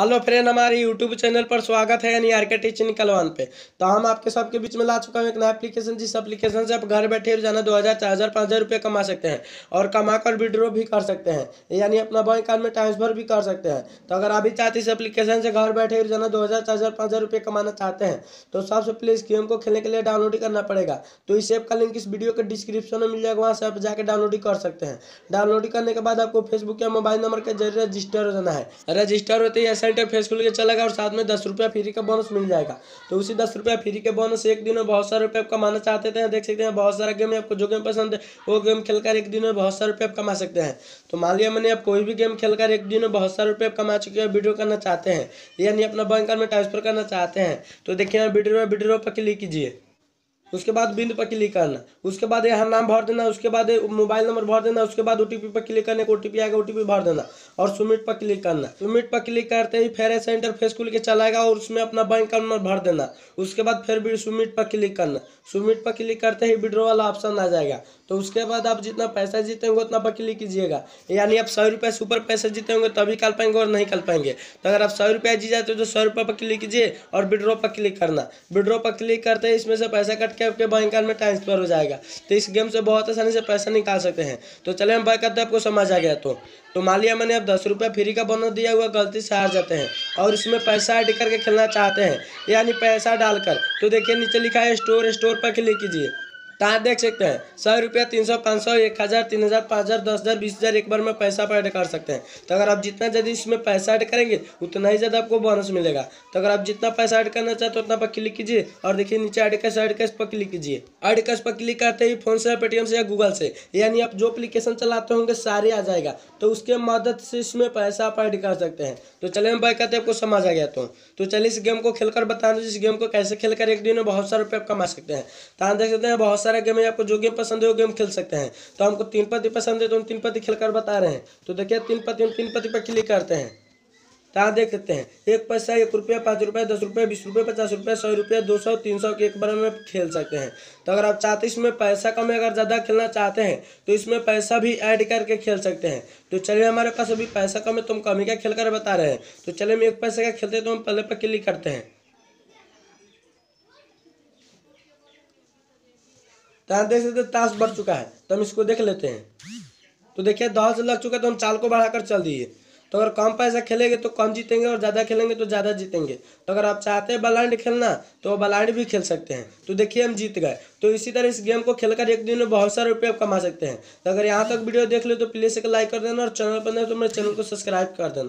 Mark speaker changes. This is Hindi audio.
Speaker 1: हेलो फ्रेंड हमारे यूट्यूब चैनल पर स्वागत है यानी के टीचिंग कलवान पे तो हम आपके सबके बीच में ला चुका हूँ एक नया एप्लीकेशन जिस एप्लीकेशन से आप घर बैठे रोजाना दो हज़ार चार हज़ार पाँच हज़ार रुपये कमा सकते हैं और कमा कर विड्रो भी कर सकते हैं यानी अपना बैंक अकाउंट में ट्रांसफर भी कर सकते हैं तो अगर आप भी चाहते इस एप्लीकेशन से घर बैठे रोजाना दो हज़ार चार हज़ार पाँच हज़ार रुपये कमाना चाहते हैं तो सबसे इस गेम को खेलने के लिए डाउनलोड करना पड़ेगा तो इस ऐप का लिंक इस वीडियो के डिस्क्रिप्शन में मिल जाएगा वहाँ से आप जाकर डाउनलोड कर सकते हैं डाउनलोड करने के बाद आपको फेसबुक या मोबाइल नंबर के जरिए रजिस्टर हो जाना है रजिस्टर होते ही ऐसा इंटरफेस खुल के चलेगा और साथ में दस रुपया फ्री का बोनस मिल जाएगा तो उसी दस रुपया फ्री के बोनस एक दिन में बहुत सारे रुपये कमाना चाहते थे देख सकते हैं बहुत सारा गेम आपको जो गेम पसंद है वो गेम खेलकर एक दिन में बहुत सारे रुपये आप कमा सकते हैं तो मान लिया मैंने आप कोई भी गेम खेलकर एक दिन में बहुत सारे रुपये आप कमा चुके हैं वीडियो करना चाहते हैं यानी अपना बैंक में ट्रांसफर करना चाहते हैं तो देखिए वीडियो में वीडियो पर क्लिक कीजिए उसके बाद बिंद पर क्लिक करना उसके बाद यहाँ नाम भर देना उसके बाद मोबाइल नंबर भर देना उसके बाद ओटीपी पर क्लिक करने को ओटीपी आएगा ओटीपी भर देना और सुमिट पर क्लिक करना सुमिट पर क्लिक करते ही फिर ऐसा इंटरफेस खुल के चलाएगा और उसमें अपना बैंक का नंबर भर देना उसके बाद फिर भी सुमिट पर क्लिक करना सुमिट पर क्लिक करते ही विड्रो वाला ऑप्शन आ जाएगा तो उसके बाद आप जितना पैसा जीते होंगे उतना वकीली कीजिएगा यानी आप सौ रुपये से ऊपर पैसा होंगे तभी कर पाएंगे और नहीं कर पाएंगे तो अगर आप सौ रुपया जी जाते हो तो सौ रुपये पर क्लिक कीजिए और विड्रॉ पर क्लिक करना विड्रॉ पर क्लिक करते हैं इसमें से पैसा कट के आपके बैंक अकाउंट में ट्रांसफर हो जाएगा तो इस गेम से बहुत आसानी से पैसा निकाल सकते हैं तो चले हम बात करते हैं आपको समझ आ गया तो तो मान लिया मैंने अब दस रुपये फ्री का बोनस दिया हुआ गलती से हार जाते हैं और इसमें पैसा ऐड करके खेलना चाहते हैं यानी पैसा डालकर तो देखिए नीचे लिखा है स्टोर स्टोर पर क्लिक कीजिए कहाँ देख सकते हैं सौ रुपया तीन सौ पाँच सौ एक हज़ार तीन हज़ार पाँच हज़ार दस हज़ार बीस हज़ार एक बार में पैसा पर ऐड कर सकते हैं तो अगर आप जितना जल्दी इसमें पैसा ऐड करेंगे उतना ही ज़्यादा आपको बोनस मिलेगा तो अगर आप जितना पैसा ऐड करना चाहते हो उतना पर क्लिक कीजिए और देखिए नीचे ऐड कैश ऐड कैश पर क्लिक कीजिए ऐड कैश पर क्लिक करते ही फोन से पेटीएम से या गूगल से यानी आप जो अप्लीकेशन चलाते होंगे सारे आ जाएगा तो उसके मदद से इसमें पैसा आप ऐड कर सकते हैं तो चले हम बाई कहते आपको समझ आ गया तो तो चलिए इस गेम को कर बता दो इस गेम को कैसे खेल एक दिन में बहुत सारे रुपये कमा सकते हैं तो देख सकते हैं बहुत सारे सारा गेम है आपको जो गेम पसंद है वो गेम खेल सकते हैं तो हमको तीन पति पसंद है तो हम तीन पति खेलकर बता रहे हैं तो देखिए तीन पति हम तीन पति पर क्लिक करते हैं तो आप देख सकते हैं एक पैसा एक रुपया पाँच रुपया दस रुपया बीस रुपये पचास रुपया सौ रुपया दो सौ तीन सौ के एक बार में खेल सकते हैं तो अगर आप चाहते इसमें पैसा कम है अगर ज़्यादा खेलना चाहते हैं तो इसमें पैसा भी ऐड करके खेल सकते हैं तो चलिए हमारे पास अभी पैसा कम है तो हम कमी का खेल कर बता रहे हैं तो चलिए हम एक पैसे का खेलते हैं तो हम पहले पर क्लिक करते हैं तो यहाँ देख सकते ताश बढ़ चुका है तो हम इसको देख लेते हैं तो देखिए दस से लग चुका है तो हम चाल को बढ़ाकर चल दिए तो अगर कम पैसा खेलेंगे तो कम जीतेंगे और ज़्यादा खेलेंगे तो ज़्यादा जीतेंगे तो अगर आप चाहते हैं बलाइंड खेलना तो बलाइंड भी खेल सकते हैं तो देखिए हम जीत गए तो इसी तरह इस गेम को खेलकर एक दिन में बहुत सारे रुपये आप कमा सकते हैं तो अगर यहाँ तक वीडियो देख लो तो प्लीज़ एक लाइक कर देना और चैनल पर नहीं तो मेरे चैनल को सब्सक्राइब कर देना